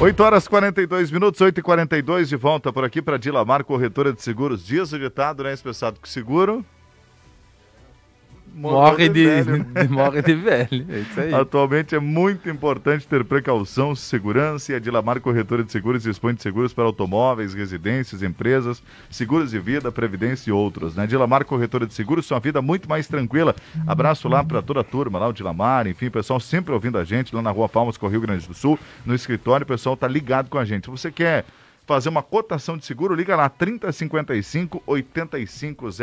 8 horas 42 minutos, 8 e 42 de volta por aqui para Dilamar, corretora de seguros. Dias editado, né? Espessado com seguro morre, de, de, velho. De, morre de velho. É isso aí. Atualmente é muito importante ter precaução, segurança e a Dilamar Corretora de Seguros dispõe de seguros para automóveis, residências, empresas, seguros de vida, previdência e outros. Na né? Dilamar Corretora de Seguros, sua vida muito mais tranquila. Abraço lá para toda a turma, lá o Dilamar, enfim, o pessoal sempre ouvindo a gente lá na Rua Palmas, com o Rio Grande do Sul, no escritório, o pessoal tá ligado com a gente. Se você quer fazer uma cotação de seguro, liga lá 3055 8500.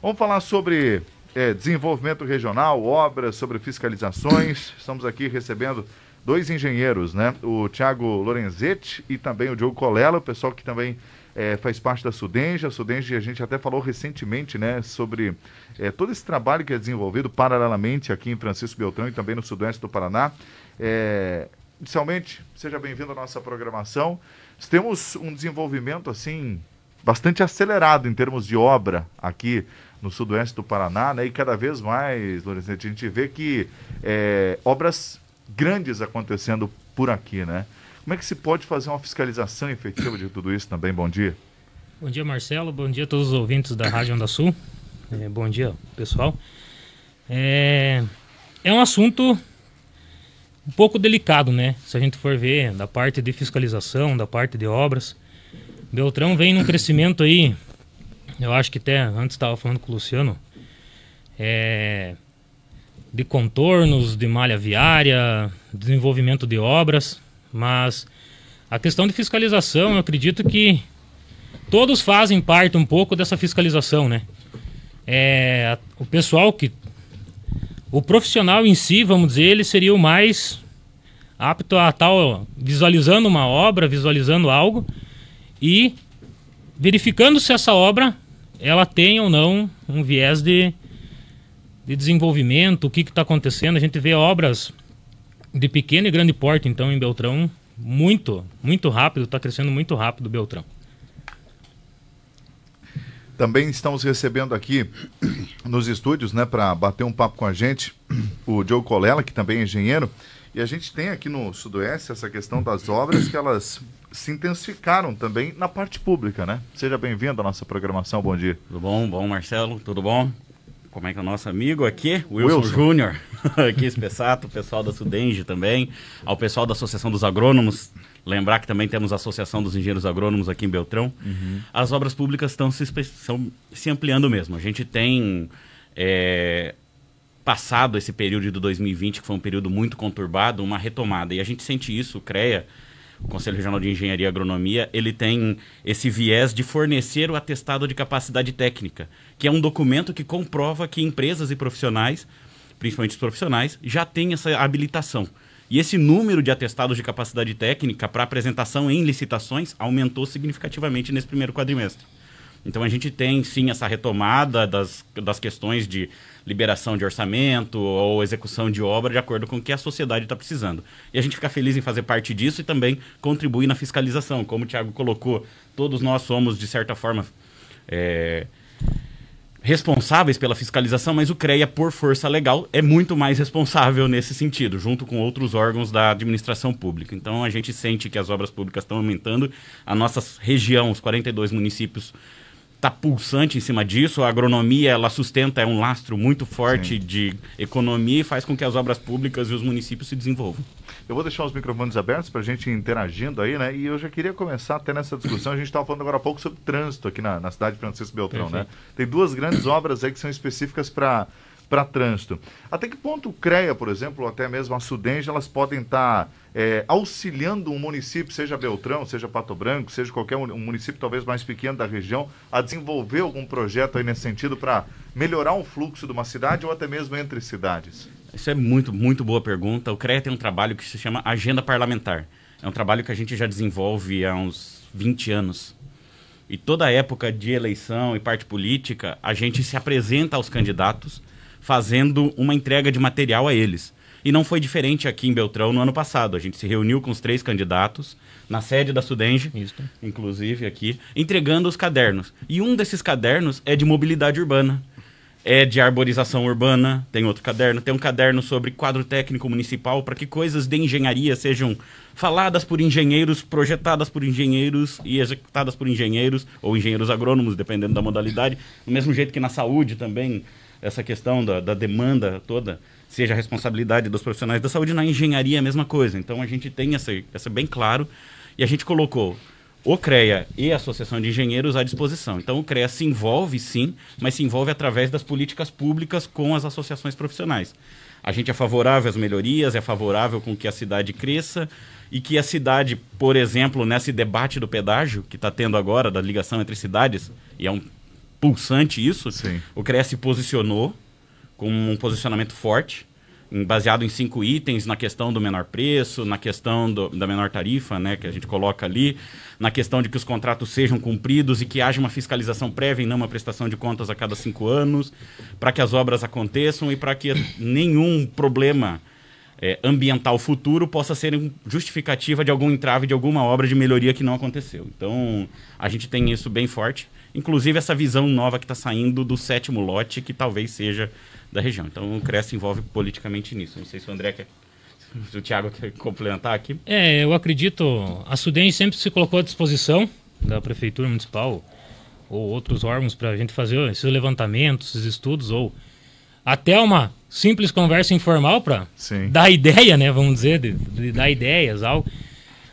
Vamos falar sobre é, desenvolvimento regional, obras, sobre fiscalizações. Estamos aqui recebendo dois engenheiros, né? O Tiago Lorenzetti e também o Diogo Colella, o pessoal que também é, faz parte da Sudenge. A Sudenge, a gente até falou recentemente, né, sobre é, todo esse trabalho que é desenvolvido paralelamente aqui em Francisco Beltrão e também no sudoeste do Paraná. É, inicialmente, seja bem-vindo à nossa programação. Temos um desenvolvimento, assim, bastante acelerado em termos de obra aqui no sudoeste do Paraná, né? E cada vez mais, Lorenzetti, a gente vê que é, obras grandes acontecendo por aqui, né? Como é que se pode fazer uma fiscalização efetiva de tudo isso também? Bom dia. Bom dia, Marcelo. Bom dia a todos os ouvintes da Rádio Onda Sul. É, bom dia, pessoal. É, é um assunto um pouco delicado, né? Se a gente for ver da parte de fiscalização, da parte de obras. Beltrão vem num crescimento aí. Eu acho que até antes estava falando com o Luciano. É, de contornos, de malha viária, desenvolvimento de obras, mas a questão de fiscalização, eu acredito que todos fazem parte um pouco dessa fiscalização, né? É, o pessoal que. O profissional em si, vamos dizer, ele seria o mais apto a tal, visualizando uma obra, visualizando algo e verificando se essa obra ela tem ou não um viés de, de desenvolvimento, o que está acontecendo. A gente vê obras de pequeno e grande porte, então, em Beltrão, muito, muito rápido, está crescendo muito rápido Beltrão. Também estamos recebendo aqui nos estúdios, né, para bater um papo com a gente, o Joe Colella que também é engenheiro. E a gente tem aqui no Sudoeste essa questão das obras que elas se intensificaram também na parte pública, né? Seja bem-vindo à nossa programação, bom dia. Tudo bom, bom Marcelo, tudo bom? Como é que é o nosso amigo aqui, Wilson, Wilson. Júnior, aqui Espessato, o pessoal da Sudenge também, ao pessoal da Associação dos Agrônomos, lembrar que também temos a Associação dos Engenheiros Agrônomos aqui em Beltrão. Uhum. As obras públicas estão se, se ampliando mesmo. A gente tem é, passado esse período de 2020, que foi um período muito conturbado, uma retomada. E a gente sente isso, creia, o Conselho Regional de Engenharia e Agronomia, ele tem esse viés de fornecer o atestado de capacidade técnica, que é um documento que comprova que empresas e profissionais, principalmente os profissionais, já têm essa habilitação. E esse número de atestados de capacidade técnica para apresentação em licitações aumentou significativamente nesse primeiro quadrimestre. Então a gente tem sim essa retomada das, das questões de liberação de orçamento ou execução de obra de acordo com o que a sociedade está precisando. E a gente fica feliz em fazer parte disso e também contribuir na fiscalização. Como o Tiago colocou, todos nós somos, de certa forma, é, responsáveis pela fiscalização, mas o CREA, por força legal, é muito mais responsável nesse sentido, junto com outros órgãos da administração pública. Então a gente sente que as obras públicas estão aumentando, a nossa região, os 42 municípios está pulsante em cima disso. A agronomia ela sustenta é um lastro muito forte Sim. de economia e faz com que as obras públicas e os municípios se desenvolvam. Eu vou deixar os microfones abertos para a gente interagindo aí, né? E eu já queria começar até nessa discussão. A gente estava falando agora há pouco sobre trânsito aqui na, na cidade de Francisco Beltrão, né? Perfeito. né? Tem duas grandes obras aí que são específicas para para trânsito. Até que ponto o CREA, por exemplo, ou até mesmo a Sudenge, elas podem estar tá, é, auxiliando um município, seja Beltrão, seja Pato Branco, seja qualquer um município talvez mais pequeno da região, a desenvolver algum projeto aí nesse sentido para melhorar o fluxo de uma cidade ou até mesmo entre cidades? Isso é muito, muito boa pergunta. O CREA tem um trabalho que se chama Agenda Parlamentar. É um trabalho que a gente já desenvolve há uns 20 anos e toda época de eleição e parte política, a gente se apresenta aos candidatos fazendo uma entrega de material a eles. E não foi diferente aqui em Beltrão no ano passado. A gente se reuniu com os três candidatos na sede da Sudenge, inclusive aqui, entregando os cadernos. E um desses cadernos é de mobilidade urbana, é de arborização urbana, tem outro caderno, tem um caderno sobre quadro técnico municipal para que coisas de engenharia sejam faladas por engenheiros, projetadas por engenheiros e executadas por engenheiros ou engenheiros agrônomos, dependendo da modalidade. Do mesmo jeito que na saúde também essa questão da, da demanda toda seja a responsabilidade dos profissionais da saúde, na engenharia é a mesma coisa. Então a gente tem essa, essa bem claro e a gente colocou o CREA e a Associação de Engenheiros à disposição. Então o CREA se envolve sim, mas se envolve através das políticas públicas com as associações profissionais. A gente é favorável às melhorias, é favorável com que a cidade cresça e que a cidade, por exemplo, nesse debate do pedágio que está tendo agora, da ligação entre cidades, e é um pulsante isso. Sim. O CREA se posicionou com um posicionamento forte, baseado em cinco itens, na questão do menor preço, na questão do, da menor tarifa, né, que a gente coloca ali, na questão de que os contratos sejam cumpridos e que haja uma fiscalização prévia e não uma prestação de contas a cada cinco anos, para que as obras aconteçam e para que nenhum problema é, ambiental futuro possa ser justificativa de algum entrave de alguma obra de melhoria que não aconteceu. Então, a gente tem isso bem forte inclusive essa visão nova que está saindo do sétimo lote, que talvez seja da região. Então o Cresce se envolve politicamente nisso. Não sei se o André quer se o Tiago quer complementar aqui. É, eu acredito. A Sudem sempre se colocou à disposição da Prefeitura Municipal ou outros órgãos para a gente fazer esses levantamentos, esses estudos, ou até uma simples conversa informal para dar ideia, né? Vamos dizer, de, de dar ideias, algo.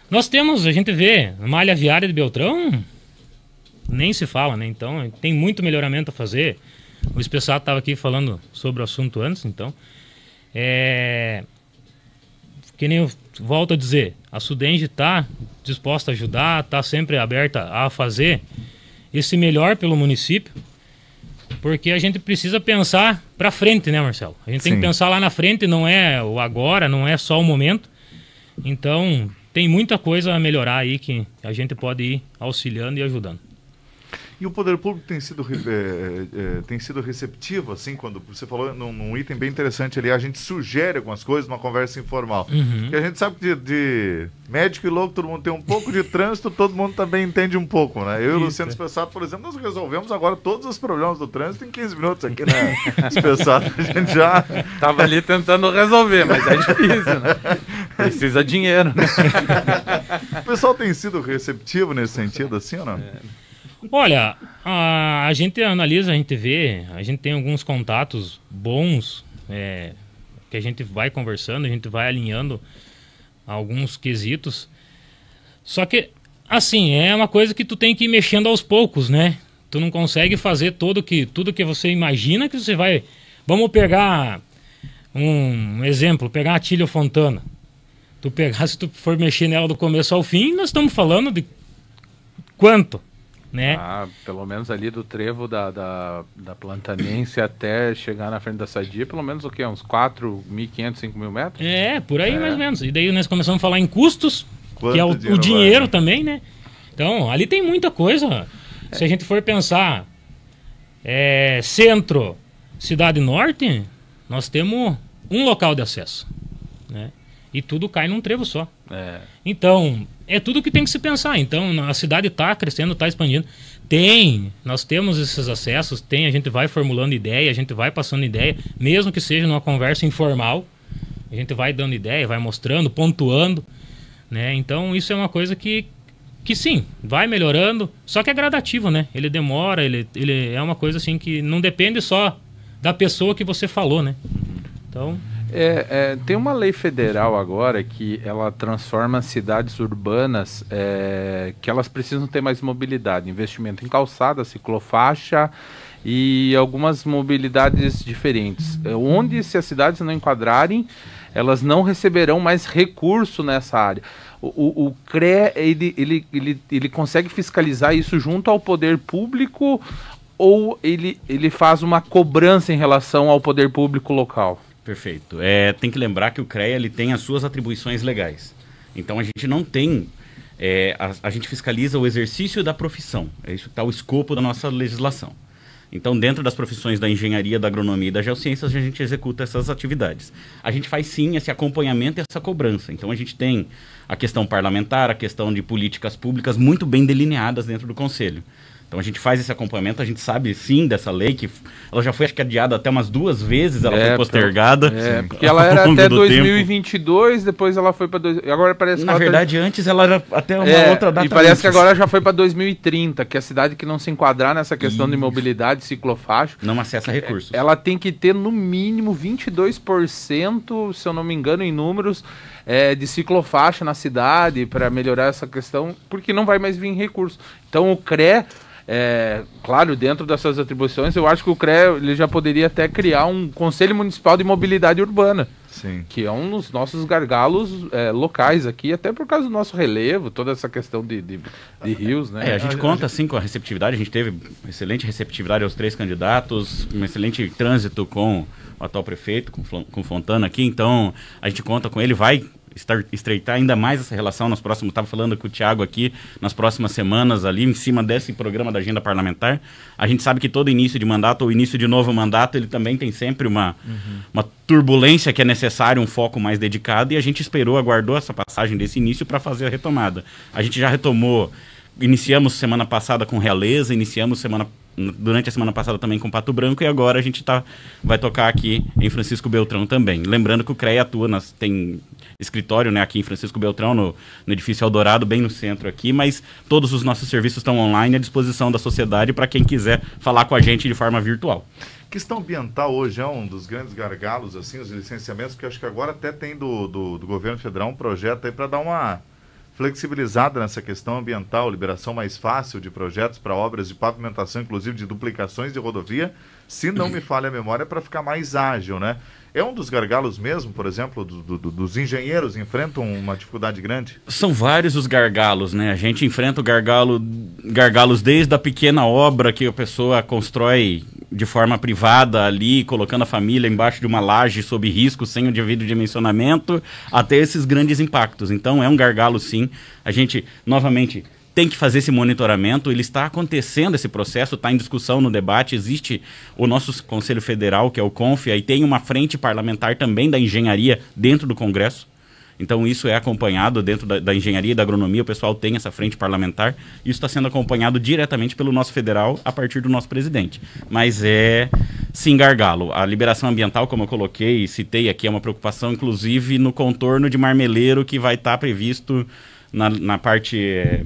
Nós temos, a gente vê, a malha viária de Beltrão nem se fala, né? Então, tem muito melhoramento a fazer. O especial estava aqui falando sobre o assunto antes, então. É... Que nem eu volto a dizer, a Sudenge está disposta a ajudar, está sempre aberta a fazer esse melhor pelo município, porque a gente precisa pensar para frente, né, Marcelo? A gente Sim. tem que pensar lá na frente, não é o agora, não é só o momento. Então, tem muita coisa a melhorar aí que a gente pode ir auxiliando e ajudando. E o poder público tem sido, é, é, é, tem sido receptivo, assim, quando você falou num, num, item bem interessante ali, a gente sugere algumas coisas numa conversa informal. Uhum. Que a gente sabe que de, de, médico e louco todo mundo tem um pouco, de trânsito todo mundo também entende um pouco, né? Eu Isso. e o Luciano é. Spessato, por exemplo, nós resolvemos agora todos os problemas do trânsito em 15 minutos aqui, né? Spessato, a gente já... Tava ali tentando resolver, mas é difícil, né? Precisa dinheiro, né? o pessoal tem sido receptivo nesse sentido, assim ou não? É. Olha, a, a, gente analisa, a gente vê, a gente tem alguns contatos bons é, que a gente vai conversando, a gente vai alinhando alguns quesitos. Só que, assim, é uma coisa que tu tem que ir mexendo aos poucos, né? Tu não consegue fazer todo que, tudo que você imagina que você vai. Vamos pegar um exemplo, pegar a Tílio Fontana. Tu pegar, se tu for mexer nela do começo ao fim, nós estamos falando de quanto? né? Ah, pelo menos ali do trevo da, da, da Plantanense até chegar na frente da Sadia, pelo menos o que? Uns 4.500, 5.000 metros? É, por aí é. mais ou menos. E daí nós começamos a falar em custos, Quanto que é o dinheiro, o dinheiro também, né? Então, ali tem muita coisa. É. Se a é. gente for pensar, é, centro, cidade norte, nós temos um local de acesso, né? E tudo cai num trevo só. É. Então, é tudo que tem que se pensar. Então, a cidade está crescendo, está expandindo. Tem, nós temos esses acessos, tem, a gente vai formulando ideia, a gente vai passando ideia, mesmo que seja numa conversa informal, a gente vai dando ideia, vai mostrando, pontuando, né? Então, isso é uma coisa que, que sim, vai melhorando, só que é gradativo, né? Ele demora, ele, ele é uma coisa assim que não depende só da pessoa que você falou, né? Então... É, é, tem uma lei federal agora que ela transforma cidades urbanas é, que elas precisam ter mais mobilidade, investimento em calçada, ciclofaixa e algumas mobilidades diferentes. É, onde se as cidades não enquadrarem, elas não receberão mais recurso nessa área. O, o, o CRE ele, ele, ele, ele consegue fiscalizar isso junto ao poder público ou ele, ele faz uma cobrança em relação ao poder público local? Perfeito. É, tem que lembrar que o CREA ele tem as suas atribuições legais. Então a gente não tem. É, a, a, gente fiscaliza o exercício da profissão. É isso que está o escopo da nossa legislação. Então, dentro das profissões da engenharia, da agronomia e das geociências, a gente executa essas atividades. A gente faz sim esse acompanhamento e essa cobrança. Então, a gente tem a questão parlamentar, a questão de políticas públicas muito bem delineadas dentro do Conselho. Então a gente faz esse acompanhamento, a gente sabe sim dessa lei, que ela já foi acho que adiada até umas duas vezes, ela é, foi postergada. É, sim. porque ela era até 2022, tempo. depois ela foi para... Dois... Agora parece Na tá- verdade, tá... antes ela era até uma é, outra data. E parece antes. que agora já foi para 2030, que é a cidade que não se enquadrar nessa questão Isso. de mobilidade, ciclofaixa... Não acessa é, recursos. Ela tem que ter no mínimo 22%, se eu não me engano em números, é, de ciclofaixa na cidade para melhorar essa questão, porque não vai mais vir recurso. Então o CRE é, claro, dentro das suas atribuições, eu acho que o CREA ele já poderia até criar um Conselho Municipal de Mobilidade Urbana, Sim. que é um dos nossos gargalos é, locais aqui, até por causa do nosso relevo, toda essa questão de, de, de rios. Né? É, a gente conta, assim com a receptividade, a gente teve excelente receptividade aos três candidatos, um excelente trânsito com o atual prefeito, com, com Fontana aqui, então a gente conta com ele, vai estreitar ainda mais essa relação nas próximos. Estava falando com o Tiago aqui, nas próximas semanas, ali, em cima desse programa da agenda parlamentar. A gente sabe que todo início de mandato ou início de novo mandato, ele também tem sempre uma, uhum. uma turbulência que é necessário um foco mais dedicado. E a gente esperou, aguardou essa passagem desse início para fazer a retomada. A gente já retomou iniciamos semana passada com Realeza, iniciamos semana durante a semana passada também com Pato Branco e agora a gente tá, vai tocar aqui em Francisco Beltrão também. Lembrando que o CREA atua, nas, tem escritório né, aqui em Francisco Beltrão, no, no edifício Eldorado, bem no centro aqui, mas todos os nossos serviços estão online à disposição da sociedade para quem quiser falar com a gente de forma virtual. Questão ambiental hoje é um dos grandes gargalos, assim, os licenciamentos, que acho que agora até tem do, do, do governo federal um projeto aí para dar uma flexibilizada nessa questão ambiental, liberação mais fácil de projetos para obras de pavimentação, inclusive de duplicações de rodovia, se não me falha a memória, para ficar mais ágil, né? É um dos gargalos mesmo, por exemplo, do, do, dos engenheiros enfrentam uma dificuldade grande? São vários os gargalos, né? A gente enfrenta o gargalo, gargalos desde a pequena obra que a pessoa constrói de forma privada ali, colocando a família embaixo de uma laje sob risco, sem o devido dimensionamento, até esses grandes impactos. Então é um gargalo sim. A gente, novamente, tem que fazer esse monitoramento, ele está acontecendo esse processo, está em discussão no debate, existe o nosso Conselho Federal, que é o CONF, aí tem uma frente parlamentar também da engenharia dentro do Congresso, então, isso é acompanhado dentro da, da engenharia e da agronomia, o pessoal tem essa frente parlamentar. Isso está sendo acompanhado diretamente pelo nosso federal a partir do nosso presidente. Mas é, sim, gargalo. A liberação ambiental, como eu coloquei e citei aqui, é uma preocupação, inclusive, no contorno de marmeleiro que vai estar tá previsto na, na parte. É,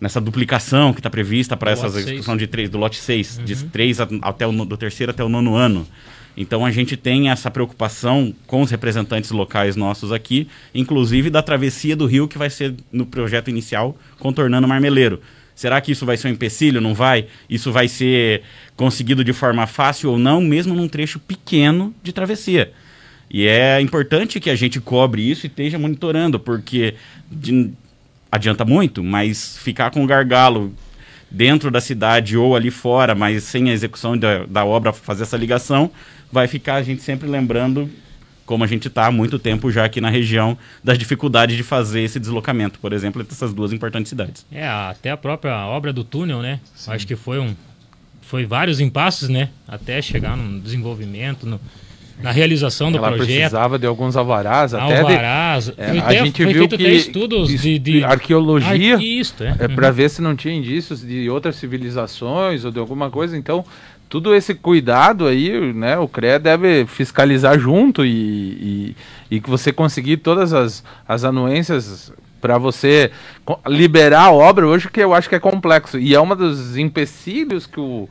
nessa duplicação que está prevista para essa execução de três, do lote 6, uhum. de 3 até o, do terceiro até o nono ano. Então a gente tem essa preocupação com os representantes locais nossos aqui, inclusive da travessia do rio que vai ser no projeto inicial contornando o Marmeleiro. Será que isso vai ser um empecilho? Não vai? Isso vai ser conseguido de forma fácil ou não, mesmo num trecho pequeno de travessia? E é importante que a gente cobre isso e esteja monitorando, porque de, adianta muito, mas ficar com o gargalo dentro da cidade ou ali fora, mas sem a execução da, da obra fazer essa ligação, vai ficar a gente sempre lembrando como a gente está há muito tempo já aqui na região, das dificuldades de fazer esse deslocamento, por exemplo, entre essas duas importantes cidades. É, até a própria obra do túnel, né? Sim. Acho que foi um. Foi vários impasses, né? Até chegar no desenvolvimento, no, na realização do Ela projeto. precisava de alguns alvarás, até alvarás. De, é, a gente foi viu que estudos de, de arqueologia é. é, uhum. para ver se não tinha indícios de outras civilizações ou de alguma coisa. Então tudo esse cuidado aí, né, o CREA deve fiscalizar junto e, e, e que você conseguir todas as, as anuências para você liberar a obra hoje, que eu acho que é complexo. E é um dos empecilhos que o,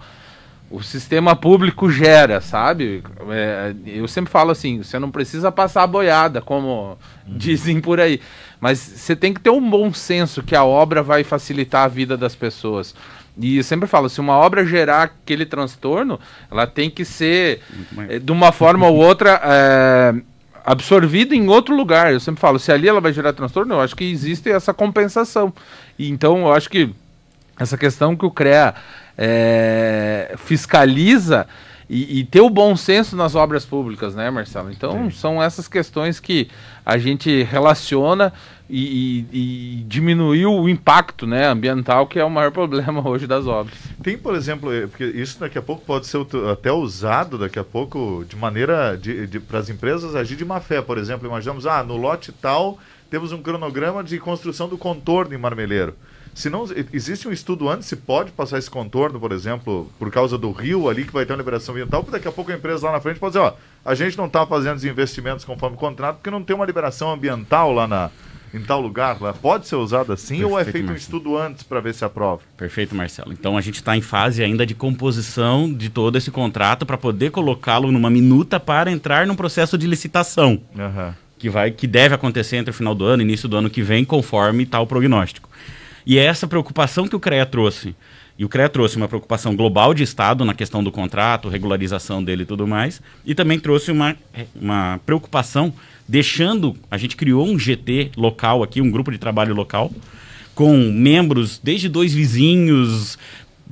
o sistema público gera, sabe? É, eu sempre falo assim, você não precisa passar a boiada, como uhum. dizem por aí. Mas você tem que ter um bom senso que a obra vai facilitar a vida das pessoas. E eu sempre falo, se uma obra gerar aquele transtorno, ela tem que ser, eh, de uma forma ou outra, é, eh, absorvida em outro lugar. Eu sempre falo, se ali ela vai gerar transtorno, eu acho que existe essa compensação. E, então, eu acho que essa questão que o CREA é, fiscaliza e, e, ter o bom senso nas obras públicas, né, Marcelo? Então, Sim. são essas questões que a gente relaciona e, e, e diminuiu o impacto né, ambiental, que é o maior problema hoje das obras. Tem, por exemplo, eh, porque isso daqui a pouco pode ser até usado daqui a pouco de maneira de, de para as empresas agir de má fé. Por exemplo, imaginamos, ah, no lote tal temos um cronograma de construção do contorno em Marmeleiro. Se não existe um estudo antes, se pode passar esse contorno, por exemplo, por causa do rio ali que vai ter uma liberação ambiental, porque daqui a pouco a empresa lá na frente pode dizer, ó, a gente não está fazendo os investimentos conforme o contrato, porque não tem uma liberação ambiental lá na, em tal lugar, lá. pode ser usado assim Perfeito, ou é feito Marcelo. um estudo antes para ver se aprova? Perfeito, Marcelo. Então a gente está em fase ainda de composição de todo esse contrato para poder colocá-lo numa minuta para entrar num processo de licitação. Uhum. Que, vai, que deve acontecer entre o final do ano e início do ano que vem, conforme tal prognóstico. E é essa preocupação que o CREA trouxe. E o CREA trouxe uma preocupação global de Estado na questão do contrato, regularização dele e tudo mais, e também trouxe uma, é, uma preocupação, deixando. A gente criou um GT local aqui, um grupo de trabalho local, com membros desde dois vizinhos,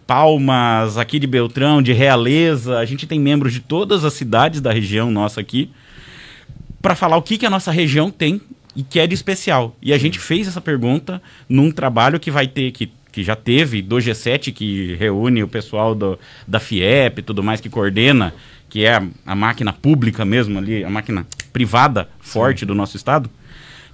Palmas, aqui de Beltrão, de Realeza, a gente tem membros de todas as cidades da região nossa aqui, para falar o que, que a nossa região tem e que é de especial. E a gente fez essa pergunta num trabalho que vai ter, que, que já teve, do G7, que reúne o pessoal do, da FIEP e tudo mais, que coordena, que é a, a máquina pública mesmo ali, a máquina privada forte Sim. do nosso estado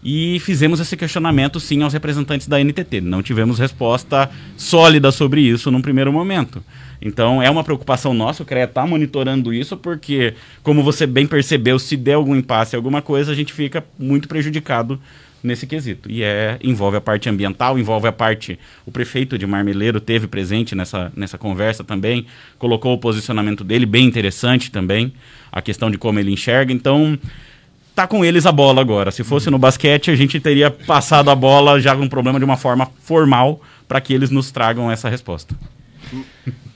e fizemos esse questionamento sim aos representantes da NTT. Não tivemos resposta sólida sobre isso num primeiro momento. Então é uma preocupação nossa, o CREA está monitorando isso, porque, como você bem percebeu, se der algum impasse, alguma coisa, a gente fica muito prejudicado nesse quesito. E é, envolve a parte ambiental, envolve a parte. O prefeito de Marmeleiro teve presente nessa, nessa conversa também, colocou o posicionamento dele, bem interessante também, a questão de como ele enxerga. Então, tá com eles a bola agora. Se fosse no basquete, a gente teria passado a bola já com um problema de uma forma formal para que eles nos tragam essa resposta.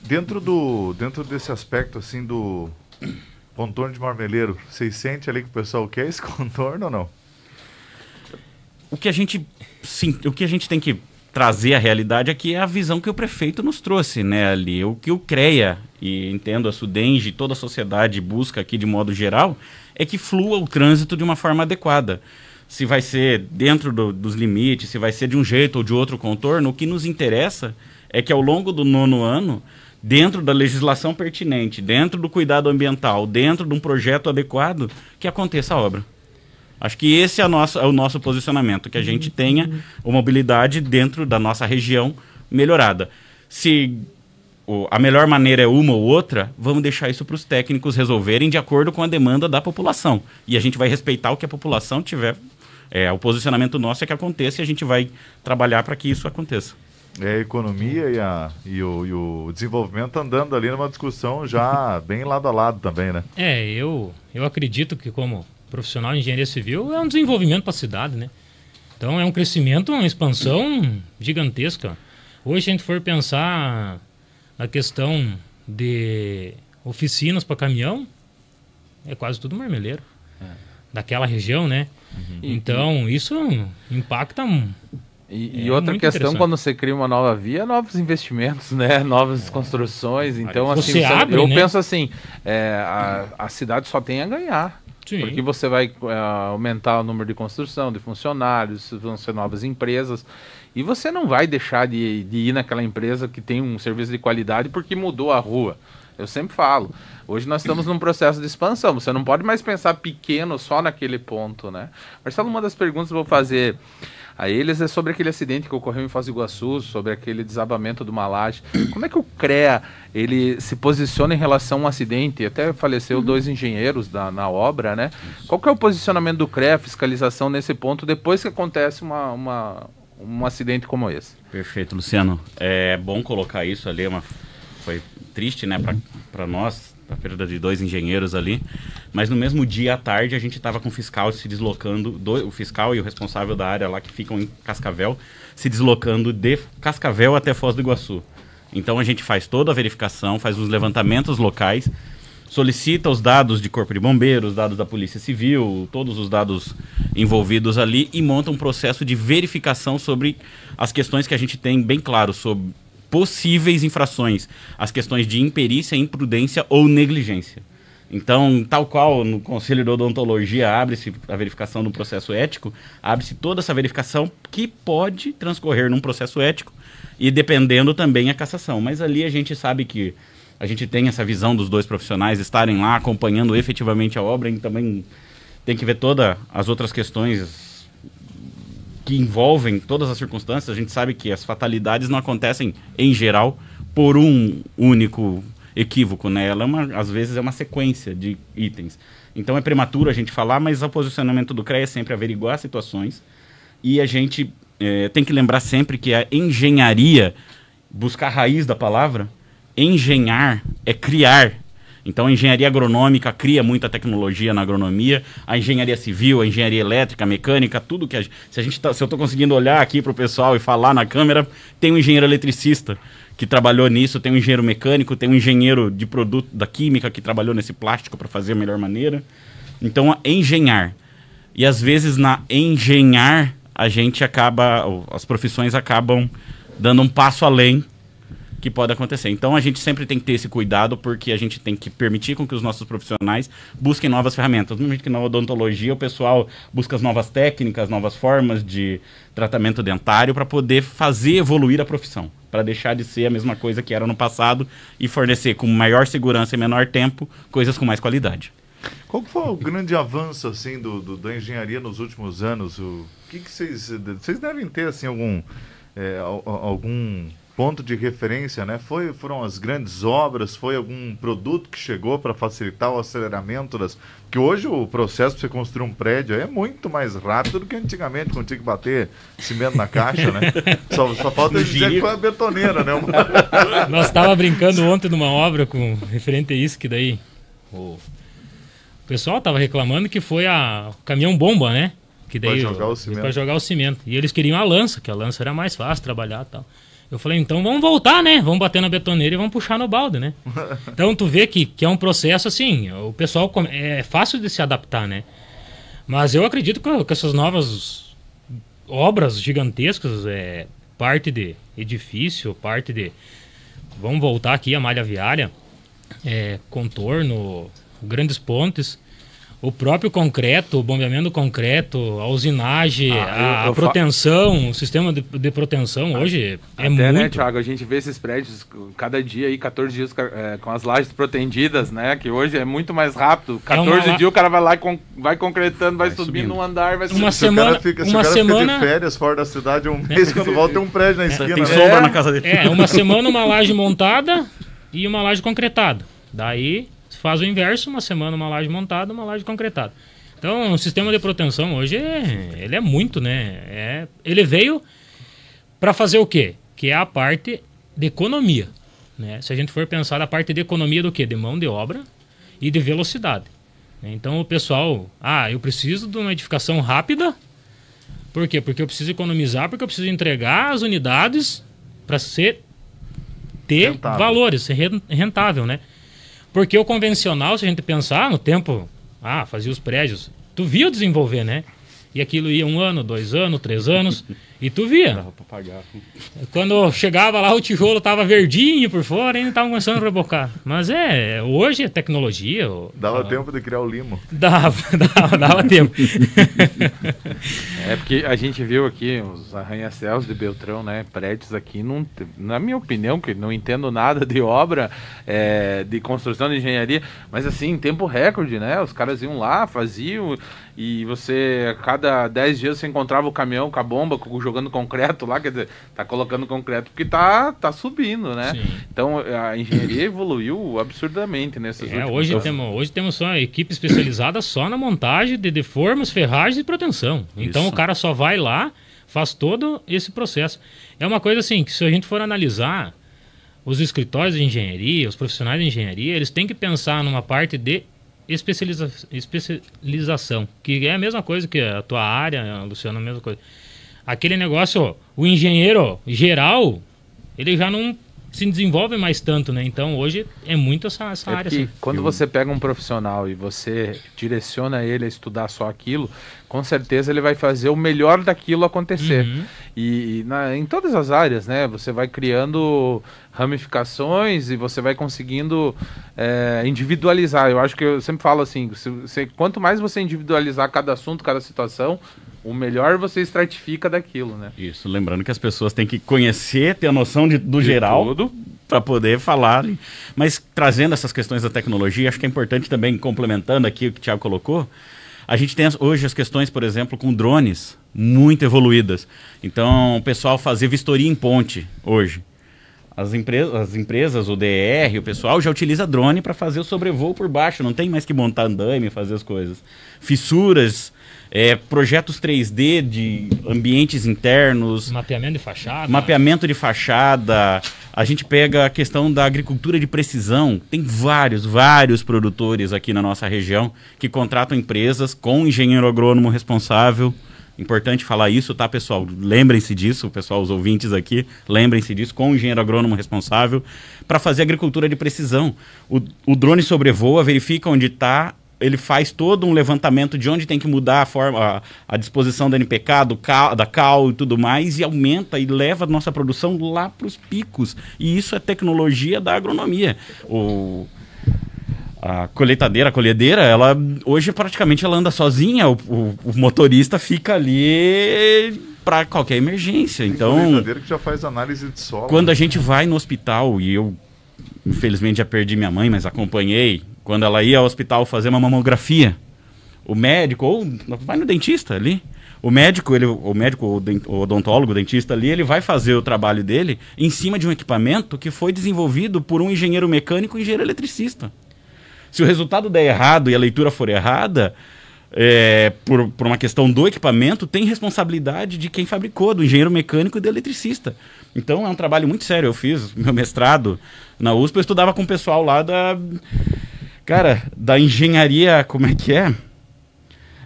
Dentro do dentro desse aspecto assim do contorno de marmeleiro, vocês sentem ali que o pessoal quer esse contorno ou não? O que a gente sim, o que a gente tem que trazer a realidade aqui é a visão que o prefeito nos trouxe, né, ali, o que o CREA e entendo a Sudenge, toda a sociedade busca aqui de modo geral, é que flua o trânsito de uma forma adequada. Se vai ser dentro do, dos limites, se vai ser de um jeito ou de outro contorno, o que nos interessa é que ao longo do nono ano, dentro da legislação pertinente, dentro do cuidado ambiental, dentro de um projeto adequado, que aconteça a obra. Acho que esse é, nossa, é o nosso posicionamento, que a gente tenha uma mobilidade dentro da nossa região melhorada. Se o, a melhor maneira é uma ou outra, vamos deixar isso para os técnicos resolverem de acordo com a demanda da população. E a gente vai respeitar o que a população tiver. É, o posicionamento nosso é que aconteça e a gente vai trabalhar para que isso aconteça. É, a economia e, a, e, o, e o desenvolvimento andando ali numa discussão já bem lado a lado também, né? É, eu, eu acredito que como profissional de engenharia civil é um desenvolvimento para a cidade, né? Então é um crescimento, uma expansão gigantesca. Hoje, se a gente for pensar na questão de oficinas para caminhão, é quase tudo marmeleiro. É. Daquela região, né? Uhum. Então, isso impacta e, é e, outra questão, quando você cria uma nova via, novos investimentos, né? Novas é. construções. Então, você assim, abre, eu né? penso assim, é, a, a, cidade só tem a ganhar. Sim. Porque você vai é, aumentar o número de construção, de funcionários, vão ser novas empresas. E você não vai deixar de, de ir naquela empresa que tem um serviço de qualidade porque mudou a rua. Eu sempre falo. Hoje nós estamos num processo de expansão. Você não pode mais pensar pequeno só naquele ponto, né? Marcelo, uma das perguntas que eu vou fazer a eles é sobre aquele acidente que ocorreu em Foz do Iguaçu, sobre aquele desabamento de uma laje. Como é que o CREA ele se posiciona em relação a um acidente? Até faleceu uhum. dois engenheiros da, na obra, né? Qual que é o posicionamento do CREA, fiscalização nesse ponto, depois que acontece uma, uma um acidente como esse. Perfeito, Luciano. É bom colocar isso ali, é uma... foi triste né, para nós, a perda de dois engenheiros ali. Mas no mesmo dia à tarde a gente estava com o fiscal se deslocando, do, o fiscal e o responsável da área lá que ficam em Cascavel, se deslocando de Cascavel até Foz do Iguaçu. Então a gente faz toda a verificação, faz os levantamentos locais solicita os dados de Corpo de Bombeiros, dados da Polícia Civil, todos os dados envolvidos ali e monta um processo de verificação sobre as questões que a gente tem bem claro sobre possíveis infrações, as questões de imperícia, imprudência ou negligência. Então, tal qual no Conselho de Odontologia abre-se a verificação do processo ético, abre-se toda essa verificação que pode transcorrer num processo ético e dependendo também a cassação. Mas ali a gente sabe que a gente tem essa visão dos dois profissionais estarem lá acompanhando efetivamente a obra e também tem que ver todas as outras questões que envolvem todas as circunstâncias. A gente sabe que as fatalidades não acontecem em geral por um único equívoco, né? Ela é uma, às vezes é uma sequência de itens. Então é prematuro a gente falar, mas o posicionamento do CREA é sempre averiguar situações e a gente é, tem que lembrar sempre que a engenharia, buscar a raiz da palavra, engenhar é criar. Então a engenharia agronômica cria muita tecnologia na agronomia, a engenharia civil, a engenharia elétrica, mecânica, tudo que a, se a gente tá, se eu estou conseguindo olhar aqui para o pessoal e falar na câmera, tem um engenheiro eletricista que trabalhou nisso, tem um engenheiro mecânico, tem um engenheiro de produto da química que trabalhou nesse plástico para fazer a melhor maneira. Então, engenhar. E às vezes na engenhar a gente acaba, as profissões acabam dando um passo além que pode acontecer. Então a gente sempre tem que ter esse cuidado, porque a gente tem que permitir com que os nossos profissionais busquem novas ferramentas. No momento que na odontologia o pessoal busca as novas técnicas, novas formas de tratamento dentário para poder fazer evoluir a profissão, para deixar de ser a mesma coisa que era no passado e fornecer com maior segurança e menor tempo coisas com mais qualidade. Qual foi o grande avanço assim do, do, da engenharia nos últimos anos? O que, que vocês vocês devem ter assim algum é, algum ponto de referência, né? Foi, foram as grandes obras, foi algum produto que chegou para facilitar o aceleramento das. Que hoje o processo para você construir um prédio é muito mais rápido do que antigamente, quando tinha que bater cimento na caixa, né? Só, só falta dizer que foi é a betoneira, né? Nós estava brincando ontem numa obra com referente a isso, que daí o pessoal estava reclamando que foi a o caminhão bomba, né? Que daí para jogar, o cimento. jogar o cimento. E eles queriam a lança, que a lança era mais fácil trabalhar e tal. Eu falei, então vamos voltar, né? Vamos bater na betoneira e vamos puxar no balde, né? então tu vê que, que é um processo assim, o pessoal come... é fácil de se adaptar, né? Mas eu acredito que, que essas novas obras gigantescas, é, parte de edifício, parte de. Vamos voltar aqui a malha viária, é, contorno, grandes pontes. O próprio concreto, o bombeamento do concreto, a usinagem, ah, a, proteção, fa... o sistema de, de proteção ah, hoje é até, né, muito. né, Thiago? A gente vê esses prédios cada dia aí, 14 dias é, com as lajes protendidas, né? Que hoje é muito mais rápido. 14 é uma... dias o cara vai lá, con... vai concretando, vai, vai subindo um andar, vai subindo. Uma semana, fica, uma semana... de férias fora da cidade, um é. mês quando volta, tem um prédio na é, esquina. Tem né? sombra é. na casa dele. É, uma semana uma laje montada e uma laje concretada. Daí você faz o inverso, uma semana uma laje montada, uma laje concretada. Então, o sistema de proteção hoje, é, ele é muito, né? É, ele veio para fazer o quê? Que é a parte de economia. Né? Se a gente for pensar a parte de economia do quê? De mão de obra e de velocidade. Né? Então, o pessoal... Ah, eu preciso de uma edificação rápida. Por quê? Porque eu preciso economizar, porque eu preciso entregar as unidades para ser... Ter rentável. valores, ser rentável, né? Porque o convencional, se a gente pensar no tempo, ah, fazia os prédios, tu via desenvolver, né? E aquilo ia um ano, dois anos, três anos. E tu via. Dava pra pagar. Quando chegava lá, o tijolo tava verdinho por fora e ainda tava começando a rebocar. Mas é, hoje é tecnologia. Dava tempo de criar o limo. Dava, dava, dava tempo. é porque a gente viu aqui os arranha-céus de Beltrão, né? Prédios aqui, não, na minha opinião, que não entendo nada de obra, é, de construção de engenharia, mas assim, em tempo recorde, né? Os caras iam lá, faziam, e você, a cada 10 dias, você encontrava o caminhão com a bomba, com o jogando concreto lá, quer dizer, tá colocando concreto porque tá, tá subindo, né? Sim. Então a engenharia evoluiu absurdamente nesses é, hoje anos. Temos, hoje temos uma equipe especializada só na montagem de, de formas, ferragens e proteção. Então Isso. o cara só vai lá, faz todo esse processo. É uma coisa assim, que se a gente for analisar, os escritórios de engenharia, os profissionais de engenharia, eles têm que pensar numa parte de especializa especialização, que é a mesma coisa que a tua área, Luciano, a mesma coisa aquele negócio, o engenheiro geral, ele já não se desenvolve mais tanto, né? Então hoje é muito essa, essa é área. Assim. Quando você pega um profissional e você direciona ele a estudar só aquilo, com certeza ele vai fazer o melhor daquilo acontecer. Uhum. E, e na, em todas as áreas, né? Você vai criando ramificações e você vai conseguindo é, individualizar. Eu acho que eu sempre falo assim, se, se, quanto mais você individualizar cada assunto, cada situação, o melhor você estratifica daquilo, né? Isso, lembrando que as pessoas têm que conhecer, ter a noção de, do de geral para poder falar. Mas trazendo essas questões da tecnologia, acho que é importante também, complementando aqui o que o Thiago colocou, a gente tem hoje as questões, por exemplo, com drones muito evoluídas. Então, o pessoal fazer vistoria em ponte hoje. As, empresas, as empresas, o DR, o pessoal já utiliza drone para fazer o sobrevoo por baixo, não tem mais que montar andaime e fazer as coisas. Fissuras, é, projetos 3D de ambientes internos. Mapeamento de fachada. Mapeamento de fachada. A gente pega a questão da agricultura de precisão. Tem vários, vários produtores aqui na nossa região que contratam empresas com engenheiro agrônomo responsável Importante falar isso, tá, pessoal? Lembrem-se disso, pessoal, os ouvintes aqui, lembrem-se disso, com o engenheiro agrônomo responsável, para fazer agricultura de precisão. O, o drone sobrevoa, verifica onde está, ele faz todo um levantamento de onde tem que mudar a forma, a, a disposição da NPK, do cal, da cal e tudo mais, e aumenta e leva a nossa produção lá para os picos. E isso é tecnologia da agronomia. O a colheitadeira, a colhedeira, ela hoje praticamente ela anda sozinha, o, o, o motorista fica ali para qualquer emergência. Tem então, que já faz análise de solo. Quando né? a gente vai no hospital e eu infelizmente já perdi minha mãe, mas acompanhei quando ela ia ao hospital fazer uma mamografia. O médico ou vai no dentista ali, o médico, ele, o médico, o odontólogo, o dentista ali, ele vai fazer o trabalho dele em cima de um equipamento que foi desenvolvido por um engenheiro mecânico e engenheiro eletricista. Se o resultado der errado e a leitura for errada, é, por, por uma questão do equipamento, tem responsabilidade de quem fabricou, do engenheiro mecânico e do eletricista. Então é um trabalho muito sério. Eu fiz meu mestrado na USP, eu estudava com o pessoal lá da. Cara, da engenharia. Como é que é?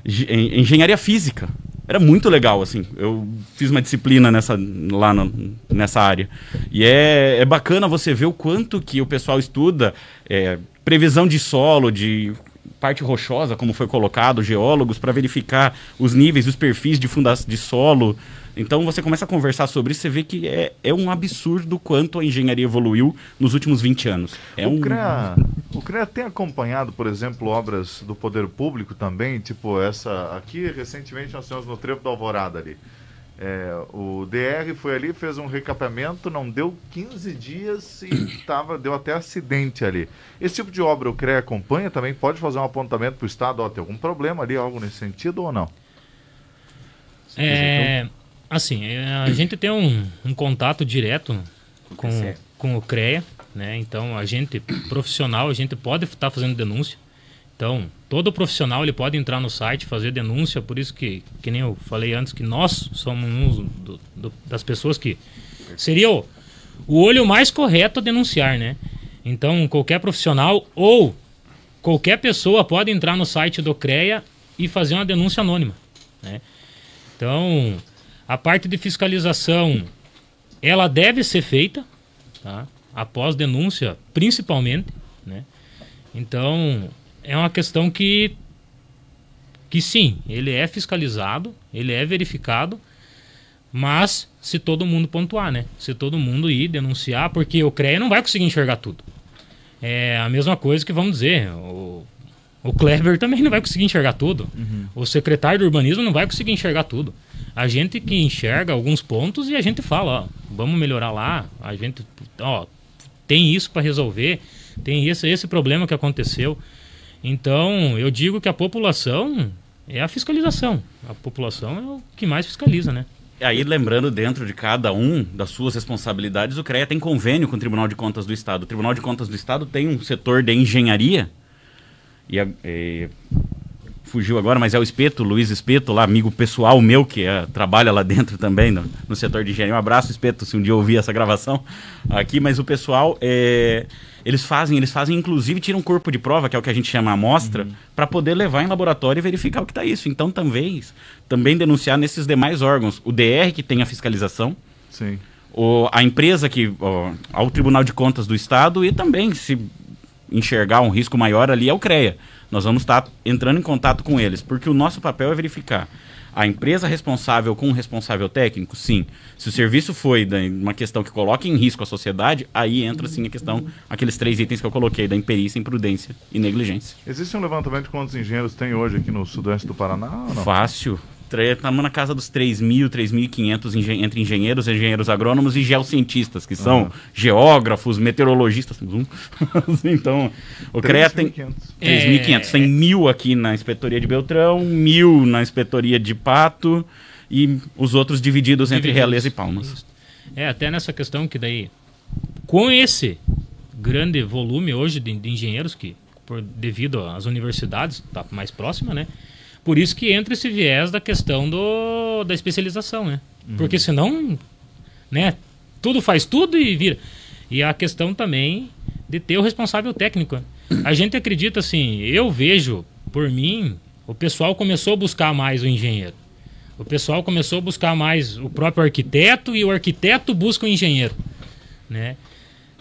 Engenharia física. Era muito legal, assim. Eu fiz uma disciplina nessa, lá no, nessa área. E é, é bacana você ver o quanto que o pessoal estuda. É, previsão de solo, de parte rochosa, como foi colocado, geólogos, para verificar os níveis, os perfis de, funda de solo. Então você começa a conversar sobre isso, você vê que é, é um absurdo quanto a engenharia evoluiu nos últimos 20 anos. É o, um... CREA, o CREA tem acompanhado, por exemplo, obras do poder público também, tipo essa aqui, recentemente nós temos no Trevo da Alvorada ali. É, o DR foi ali, fez um recapeamento, não deu 15 dias e tava, deu até acidente ali. Esse tipo de obra o CREA acompanha também? Pode fazer um apontamento para o Estado? Ó, tem algum problema ali, algo nesse sentido ou não? É, assim, é, a gente tem um, um contato direto com, com o CREA, né? então a gente, profissional, a gente pode estar tá fazendo denúncia então, todo profissional ele pode entrar no site, fazer denúncia, por isso que, que nem eu falei antes, que nós somos um do, do, das pessoas que... Seria o, o olho mais correto a denunciar, né? Então, qualquer profissional ou qualquer pessoa pode entrar no site do CREA e fazer uma denúncia anônima, né? Então, a parte de fiscalização, ela deve ser feita, tá? Após denúncia, principalmente, né? Então, é uma questão que que sim, ele é fiscalizado, ele é verificado, mas se todo mundo pontuar, né? Se todo mundo ir denunciar, porque o CREA não vai conseguir enxergar tudo. É a mesma coisa que vamos dizer, o, o Kleber também não vai conseguir enxergar tudo. Uhum. O secretário do urbanismo não vai conseguir enxergar tudo. A gente que enxerga alguns pontos e a gente fala, ó, vamos melhorar lá, a gente, ó, tem isso para resolver, tem esse, esse problema que aconteceu. Então, eu digo que a população é a fiscalização. A população é o que mais fiscaliza, né? aí, lembrando, dentro de cada um das suas responsabilidades, o CREA tem convênio com o Tribunal de Contas do Estado. O Tribunal de Contas do Estado tem um setor de engenharia, e, e fugiu agora, mas é o Espeto, Luiz Espeto, lá, amigo pessoal meu, que é, trabalha lá dentro também, no, no, setor de engenharia. Um abraço, Espeto, se um dia ouvir essa gravação aqui, mas o pessoal é eles fazem, eles fazem, inclusive, tiram um corpo de prova, que é o que a gente chama amostra, uhum. para poder levar em laboratório e verificar o que está isso. Então, talvez, também denunciar nesses demais órgãos. O DR, que tem a fiscalização. Sim. O, a empresa que. O, ao Tribunal de Contas do Estado e também, se enxergar um risco maior ali, é o CREA. Nós vamos estar tá entrando em contato com eles, porque o nosso papel é verificar a empresa responsável com o responsável técnico? Sim. Se o serviço foi uma questão que coloque em risco a sociedade, aí entra sim a questão, aqueles três itens que eu coloquei, da imperícia, imprudência e negligência. Existe um levantamento de quantos engenheiros tem hoje aqui no sudeste do Paraná? Fácil, estamos na casa dos 3.000, 3.500 entre engenheiros, engenheiros agrônomos e geocientistas, que são ah. geógrafos, meteorologistas. então, o CREA tem 3.500. É... Tem mil aqui na inspetoria de Beltrão, mil na inspetoria de Pato e os outros divididos, divididos. entre Realeza e Palmas. É, até nessa questão que daí, com esse grande volume hoje de, de engenheiros que, por, devido às universidades, está mais próxima, né? Por isso que entra esse viés da questão do, da especialização, né? Uhum. Porque senão, né, tudo faz tudo e vira. E a questão também de ter o responsável técnico. A gente acredita assim, eu vejo, por mim, o pessoal começou a buscar mais o engenheiro. O pessoal começou a buscar mais o próprio arquiteto e o arquiteto busca o engenheiro, né?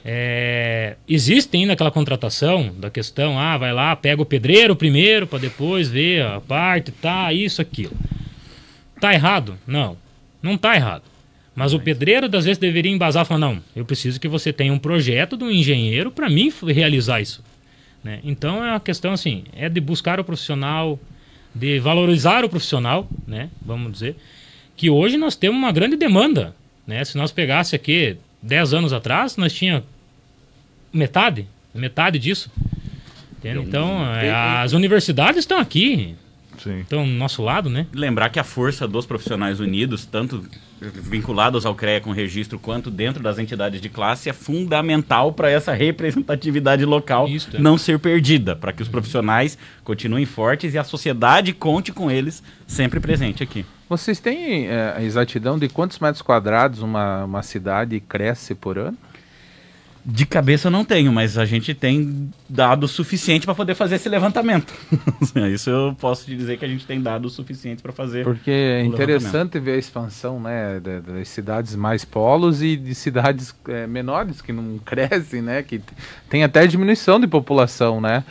É, existe ainda aquela contratação da questão, ah, vai lá, pega o pedreiro primeiro para depois ver a parte, tá, isso, aquilo. Tá errado? Não, não tá errado. Mas o pedreiro, às vezes, deveria embasar e falar, não, eu preciso que você tenha um projeto de um engenheiro para mim realizar isso. Né? Então, é uma questão, assim, é de buscar o profissional, de valorizar o profissional, né? vamos dizer, que hoje nós temos uma grande demanda. Né? Se nós pegasse aqui 10 anos atrás, nós tinha metade, metade disso. Então, é, as universidades estão aqui. Sim. Então, nosso lado, né? Lembrar que a força dos profissionais unidos, tanto vinculados ao CREA com registro, quanto dentro das entidades de classe, é fundamental para essa representatividade local Isso, é. não ser perdida, para que os profissionais continuem fortes e a sociedade conte com eles sempre presente aqui. Vocês têm é, eh, a exatidão de quantos metros quadrados uma, uma cidade cresce por ano? De cabeça eu não tenho, mas a gente tem dado suficiente para poder fazer esse levantamento. Isso eu posso te dizer que a gente tem dados suficientes para fazer. Porque é interessante ver a expansão, né, das cidades mais polos e de cidades é, menores que não crescem, né, que tem até diminuição de população, né?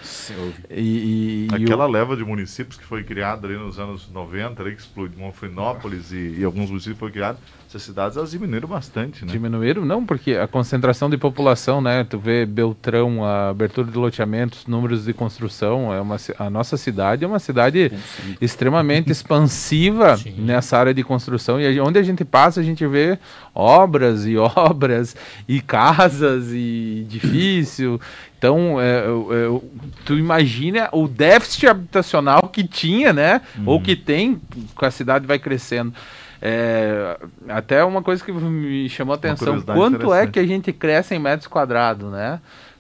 E, e, Aquela e o... leva de municípios que foi criada ali nos anos 90, ali que explodiu Monfrinópolis e, e alguns municípios foi criado, essas cidades elas diminuíram bastante, né? Diminuíram não, porque a concentração de população, né, tu vê Beltrão, a abertura de loteamentos, números de construção. É uma, a nossa cidade é uma cidade Sim. extremamente expansiva Sim. nessa área de construção. E onde a gente passa, a gente vê obras e obras, e casas, e edifício. Então, é, é, tu imagina o déficit habitacional que tinha, né? Ou uhum. que tem, com a cidade vai crescendo. É, até uma coisa que me chamou a atenção, quanto é que a gente cresce em metros quadrados, né?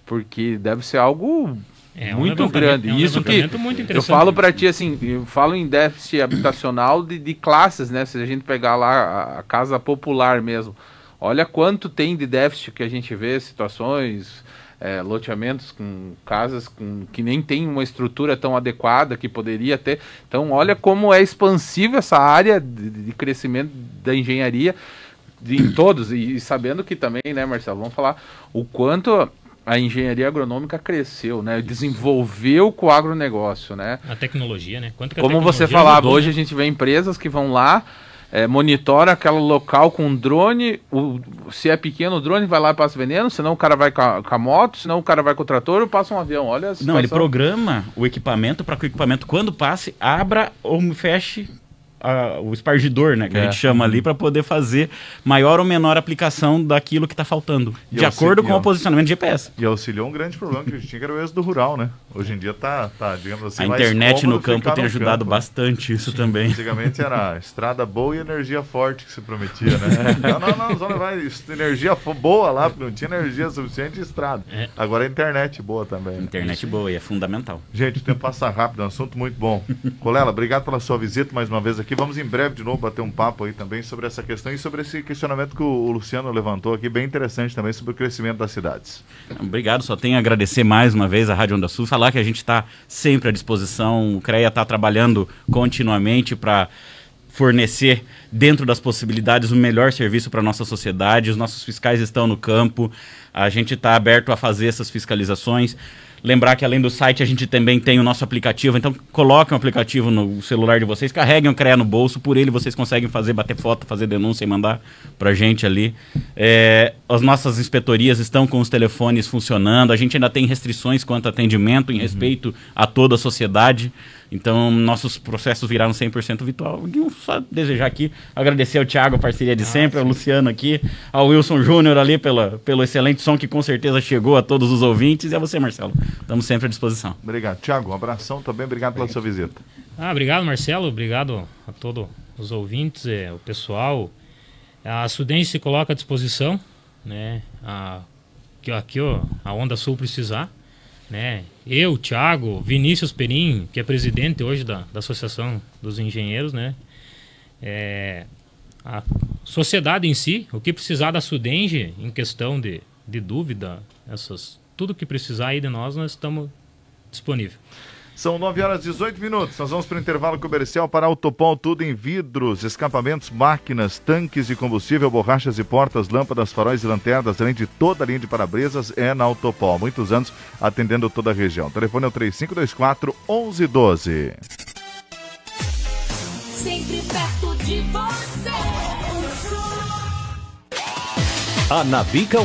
porque deve ser algo é, muito um grande. É um Isso que muito eu falo para ti assim, eu falo em déficit habitacional de, de classes, né? Se a gente pegar lá a, casa popular mesmo, olha quanto tem de déficit que a gente vê situações é, loteamentos com casas com, que nem tem uma estrutura tão adequada que poderia ter. Então olha como é expansiva essa área de, de crescimento da engenharia de, em todos e, e sabendo que também, né, Marcelo, vamos falar o quanto a engenharia agronômica cresceu, né? Desenvolveu com o agronegócio, né? A tecnologia, né? Quanto Como tecnologia você falava, mudou, hoje né? a gente vê empresas que vão lá, é, monitora aquele local com um drone, o, se é pequeno o drone vai lá e passa veneno, senão o cara vai com a, com a moto, senão o cara vai com o trator ou passa um avião, olha Não, ele programa o equipamento para que o equipamento, quando passe, abra ou feche a, o espargidor, né? Que é. a gente chama ali, para poder fazer maior ou menor aplicação daquilo que está faltando, e de acordo com o posicionamento de GPS. E auxiliou um grande problema que a gente tinha, que era o êxodo rural, né? Hoje em dia tá, tá digamos assim, A internet no campo tem no ajudado campo. bastante isso Sim. também. Antigamente era estrada boa e energia forte que se prometia, né? não, não, não, só levar energia boa lá, porque não tinha energia suficiente e estrada. É. Agora a é internet boa também. Né? Internet boa e é fundamental. Gente, o tempo passa rápido, é um assunto muito bom. Colela, obrigado pela sua visita mais uma vez aqui aqui. Vamos em breve de novo bater um papo aí também sobre essa questão e sobre esse questionamento que o Luciano levantou aqui, bem interessante também, sobre o crescimento das cidades. Obrigado, só tenho a agradecer mais uma vez a Rádio Onda Sul, falar que a gente está sempre à disposição, o CREA está trabalhando continuamente para fornecer dentro das possibilidades o melhor serviço para a nossa sociedade, os nossos fiscais estão no campo, a gente está aberto a fazer essas fiscalizações. Lembrar que além do site a gente também tem o nosso aplicativo, então coloquem o aplicativo no celular de vocês, carreguem o CREA no bolso, por ele vocês conseguem fazer, bater foto, fazer denúncia e mandar pra gente ali. É, as nossas inspetorias estão com os telefones funcionando, a gente ainda tem restrições quanto a atendimento em uhum. respeito a toda a sociedade. Então, nossos processos viraram 100% virtual. Só desejar aqui, agradecer ao Thiago, a parceria de ah, sempre, ao Luciano aqui, ao Wilson Júnior ali pela, pelo excelente som que com certeza chegou a todos os ouvintes e a você, Marcelo. Estamos sempre à disposição. Obrigado. Thiago, um abração também, obrigado pela sua visita. Ah, obrigado, Marcelo. Obrigado a todos os ouvintes, é, o pessoal. A Sudense se coloca à disposição, né? A, aqui, ó, a Onda Sul precisar, né? eu, Thiago, Vinícius Perim, que é presidente hoje da, da Associação dos Engenheiros, né? É, a sociedade em si, o que precisar da Sudenge em questão de, de dúvida, essas, tudo que precisar aí de nós, nós estamos disponíveis. São 9 horas e 18 minutos. Nós vamos para o intervalo comercial para Autopol, tudo em vidros, escapamentos, máquinas, tanques de combustível, borrachas e portas, lâmpadas, faróis e lanternas, além de toda a linha de parabrisas, é na Autopol. Muitos anos atendendo toda a região. O telefone é o 3524 1112. Sempre perto de você. A Nabi é